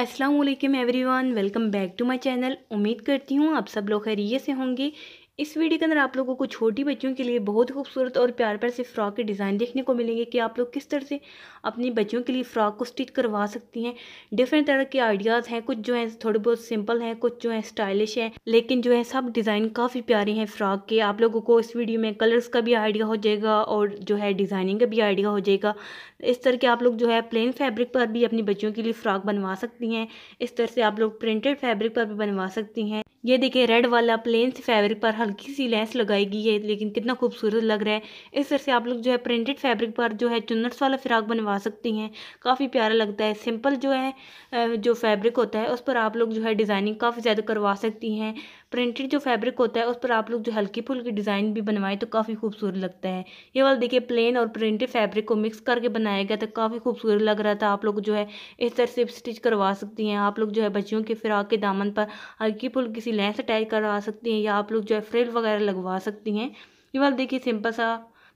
अस्सलाम वालेकुम everyone welcome back to my channel उम्मीद करती हूँ आप सब लोग खैरियत से होंगे इस वीडियो के अंदर आप लोगों को छोटी बच्चियों के लिए बहुत खूबसूरत और प्यार प्यार से फ्रॉक के डिज़ाइन देखने को मिलेंगे कि आप लोग किस तरह से अपनी बच्चियों के लिए फ़्रॉक को स्टिच करवा सकती हैं डिफरेंट तरह के आइडियाज़ हैं कुछ जो हैं थोड़े बहुत सिंपल हैं कुछ जो हैं स्टाइलिश हैं लेकिन जो है सब डिज़ाइन काफ़ी प्यारे हैं फ़्रॉक के आप लोगों को इस वीडियो में कलर्स का भी आइडिया हो जाएगा और जो है डिज़ाइनिंग का भी आइडिया हो जाएगा इस तरह के आप लोग जो है प्लेन फैब्रिक पर भी अपनी बच्चियों के लिए फ़्रॉक बनवा सकती हैं इस तरह से आप लोग प्रिंटेड फैब्रिक पर भी बनवा सकती हैं ये देखिए रेड वाला प्लेन से फैब्रिक पर हल्की सी लेस लगाई गई है लेकिन कितना खूबसूरत लग रहा है इस तरह से आप लोग जो है प्रिंटेड फैब्रिक पर जो है चुनट्स वाला फ़िराक बनवा सकती हैं काफ़ी प्यारा लगता है सिंपल जो है जो फैब्रिक होता है उस पर आप लोग जो है डिज़ाइनिंग काफ़ी ज़्यादा करवा सकती हैं प्रिंटेड जो फैब्रिक होता है उस पर आप लोग जो हल्की फुल्की डिज़ाइन भी बनवाएं तो काफ़ी खूबसूरत लगता है ये वाला देखिए प्लेन और प्रिंटेड फैब्रिक को मिक्स करके बनाया गया था काफ़ी खूबसूरत लग रहा था आप लोग जो है इस तरह से स्टिच करवा सकती हैं आप लोग जो है बच्चियों के फ़िराक के दामन पर हल्की फुल्की सी लेंथ अटैच करवा सकती हैं या आप लोग जो है फ्रिल वगैरह लगवा सकती हैं ये वाला देखिए सिंपल सा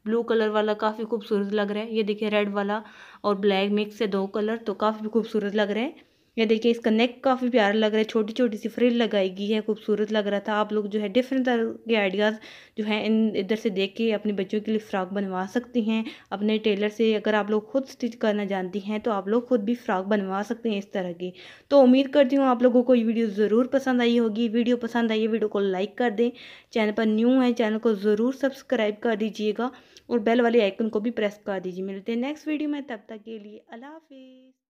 ब्लू कलर वाला काफ़ी खूबसूरत लग रहा है ये देखिए रेड वाला और ब्लैक मिक्स है दो कलर तो काफ़ी खूबसूरत लग रहा है ये देखिए इसका नेक काफ़ी प्यारा लग रहा है छोटी छोटी सी फ्रिल लगाई गई है खूबसूरत लग रहा था आप लोग जो है डिफरेंट तरह के आइडियाज़ जो है इन इधर से देख के अपने बच्चों के लिए फ़्राक बनवा सकती हैं अपने टेलर से अगर आप लोग खुद स्टिच करना जानती हैं तो आप लोग खुद भी फ़्राक बनवा सकते हैं इस तरह की तो उम्मीद करती हूँ आप लोगों को ये वीडियो ज़रूर पसंद आई होगी वीडियो पसंद आई है वीडियो को लाइक कर दें चैनल पर न्यू है चैनल को ज़रूर सब्सक्राइब कर दीजिएगा और बेल वाले आइकन को भी प्रेस कर दीजिए मिलते हैं नेक्स्ट वीडियो में तब तक के लिए अला हाफिज़